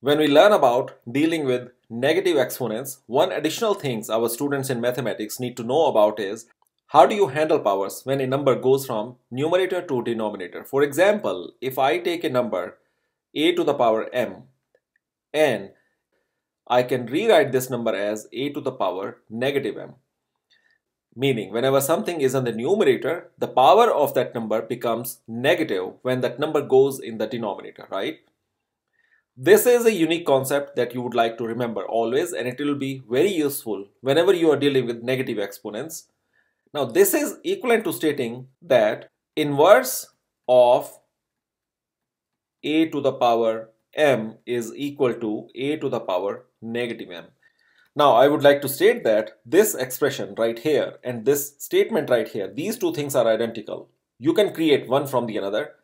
When we learn about dealing with negative exponents, one additional thing our students in mathematics need to know about is how do you handle powers when a number goes from numerator to denominator? For example, if I take a number a to the power m and I can rewrite this number as a to the power negative m. Meaning, whenever something is on the numerator, the power of that number becomes negative when that number goes in the denominator, right? This is a unique concept that you would like to remember always and it will be very useful whenever you are dealing with negative exponents. Now this is equivalent to stating that inverse of a to the power m is equal to a to the power negative m. Now I would like to state that this expression right here and this statement right here, these two things are identical. You can create one from the another.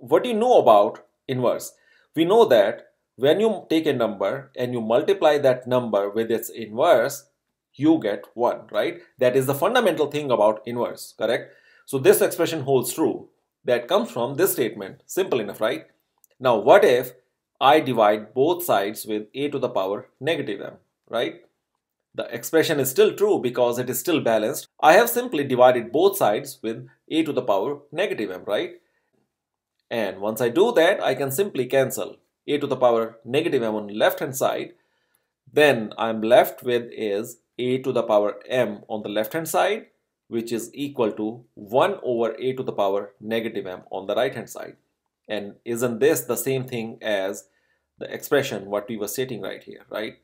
What do you know about inverse? We know that when you take a number and you multiply that number with its inverse, you get 1, right? That is the fundamental thing about inverse, correct? So this expression holds true. That comes from this statement. Simple enough, right? Now, what if I divide both sides with a to the power negative m, right? The expression is still true because it is still balanced. I have simply divided both sides with a to the power negative m, right? And once I do that, I can simply cancel a to the power negative m on left hand side. Then I'm left with is a to the power m on the left hand side, which is equal to 1 over a to the power negative m on the right hand side. And isn't this the same thing as the expression what we were stating right here, right?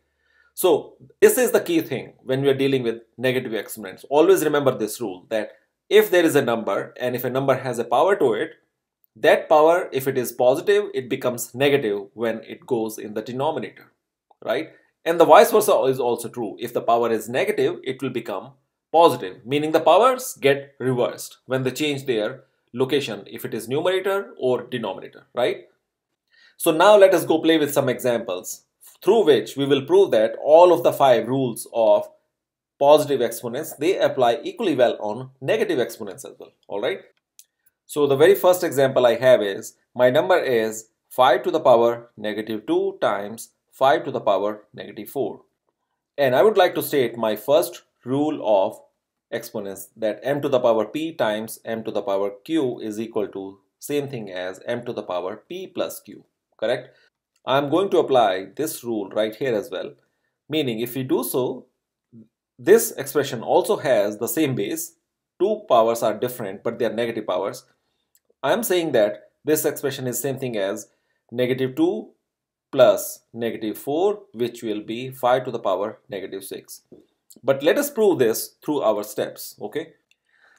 So this is the key thing when we are dealing with negative exponents. Always remember this rule that if there is a number and if a number has a power to it, that power, if it is positive, it becomes negative when it goes in the denominator, right? And the vice versa is also true. If the power is negative, it will become positive, meaning the powers get reversed when they change their location, if it is numerator or denominator, right? So now let us go play with some examples through which we will prove that all of the five rules of positive exponents, they apply equally well on negative exponents as well, all right? So the very first example I have is my number is 5 to the power negative 2 times 5 to the power negative 4. And I would like to state my first rule of exponents that m to the power p times m to the power q is equal to same thing as m to the power p plus q, correct? I'm going to apply this rule right here as well, meaning if we do so, this expression also has the same base. Two powers are different, but they are negative powers. I am saying that this expression is same thing as negative 2 plus negative 4 which will be 5 to the power negative 6. But let us prove this through our steps, okay?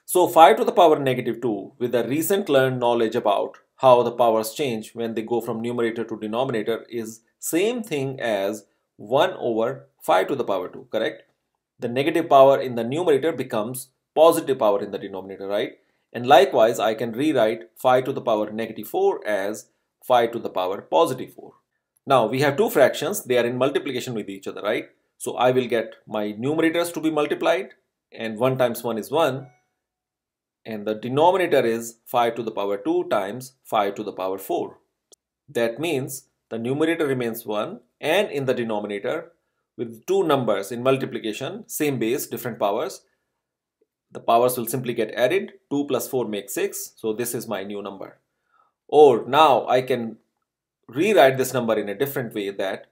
So 5 to the power negative 2 with the recent learned knowledge about how the powers change when they go from numerator to denominator is same thing as 1 over 5 to the power 2, correct? The negative power in the numerator becomes positive power in the denominator, right? And likewise, I can rewrite phi to the power negative 4 as phi to the power positive 4. Now we have two fractions, they are in multiplication with each other, right? So I will get my numerators to be multiplied and 1 times 1 is 1 and the denominator is 5 to the power 2 times 5 to the power 4. That means the numerator remains 1 and in the denominator with two numbers in multiplication, same base, different powers, the powers will simply get added 2 plus 4 makes 6 so this is my new number or now I can rewrite this number in a different way that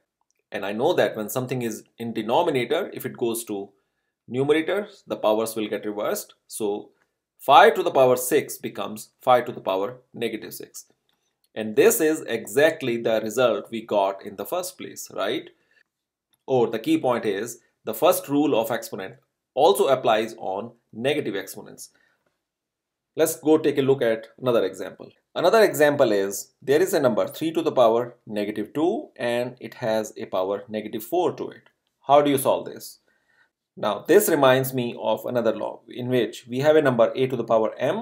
and I know that when something is in denominator if it goes to numerator the powers will get reversed so 5 to the power 6 becomes 5 to the power negative 6 and this is exactly the result we got in the first place right or the key point is the first rule of exponent also applies on negative exponents. Let's go take a look at another example. Another example is there is a number 3 to the power negative 2 and it has a power negative 4 to it. How do you solve this? Now this reminds me of another law in which we have a number a to the power m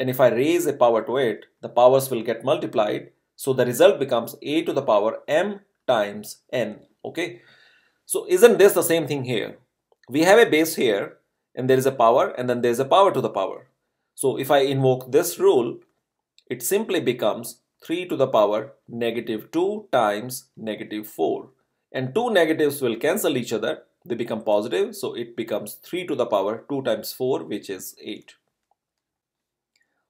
and if I raise a power to it the powers will get multiplied so the result becomes a to the power m times n okay. So isn't this the same thing here we have a base here and there is a power and then there's a power to the power. So if I invoke this rule, it simply becomes 3 to the power negative 2 times negative 4. And two negatives will cancel each other. They become positive. So it becomes 3 to the power 2 times 4, which is 8.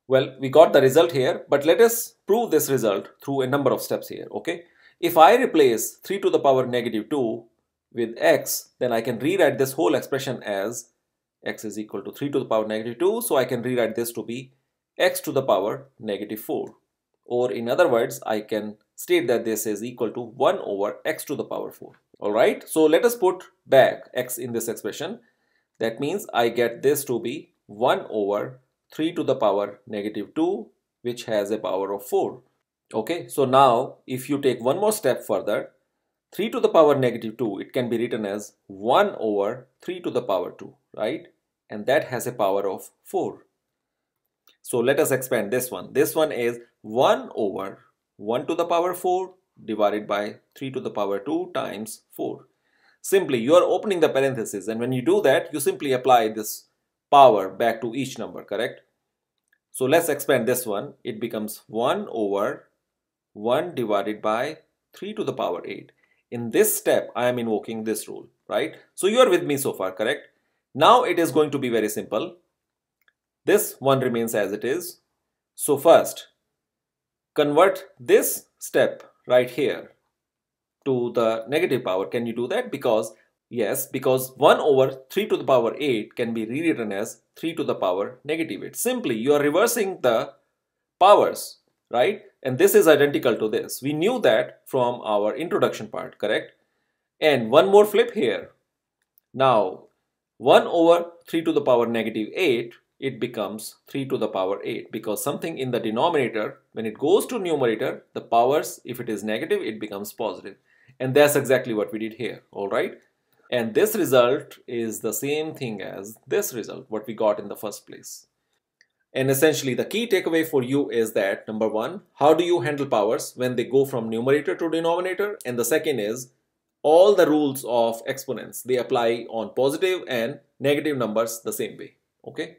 Well, we got the result here, but let us prove this result through a number of steps here, okay? If I replace 3 to the power negative 2 with x, then I can rewrite this whole expression as x is equal to 3 to the power negative 2. So I can rewrite this to be x to the power negative 4. Or in other words, I can state that this is equal to 1 over x to the power 4. Alright, so let us put back x in this expression. That means I get this to be 1 over 3 to the power negative 2 which has a power of 4. Okay, so now if you take one more step further, 3 to the power negative 2, it can be written as 1 over 3 to the power 2, right? And that has a power of 4. So let us expand this one. This one is 1 over 1 to the power 4 divided by 3 to the power 2 times 4. Simply, you are opening the parenthesis and when you do that, you simply apply this power back to each number, correct? So let's expand this one. It becomes 1 over 1 divided by 3 to the power 8. In this step, I am invoking this rule, right? So you are with me so far, correct? Now it is going to be very simple. This one remains as it is. So first, convert this step right here to the negative power. Can you do that? Because Yes, because 1 over 3 to the power 8 can be rewritten as 3 to the power negative 8. Simply, you are reversing the powers right? And this is identical to this. We knew that from our introduction part, correct? And one more flip here. Now, 1 over 3 to the power negative 8, it becomes 3 to the power 8 because something in the denominator, when it goes to numerator, the powers, if it is negative, it becomes positive. And that's exactly what we did here, all right? And this result is the same thing as this result, what we got in the first place. And essentially the key takeaway for you is that number one, how do you handle powers when they go from numerator to denominator? And the second is all the rules of exponents, they apply on positive and negative numbers the same way. Okay.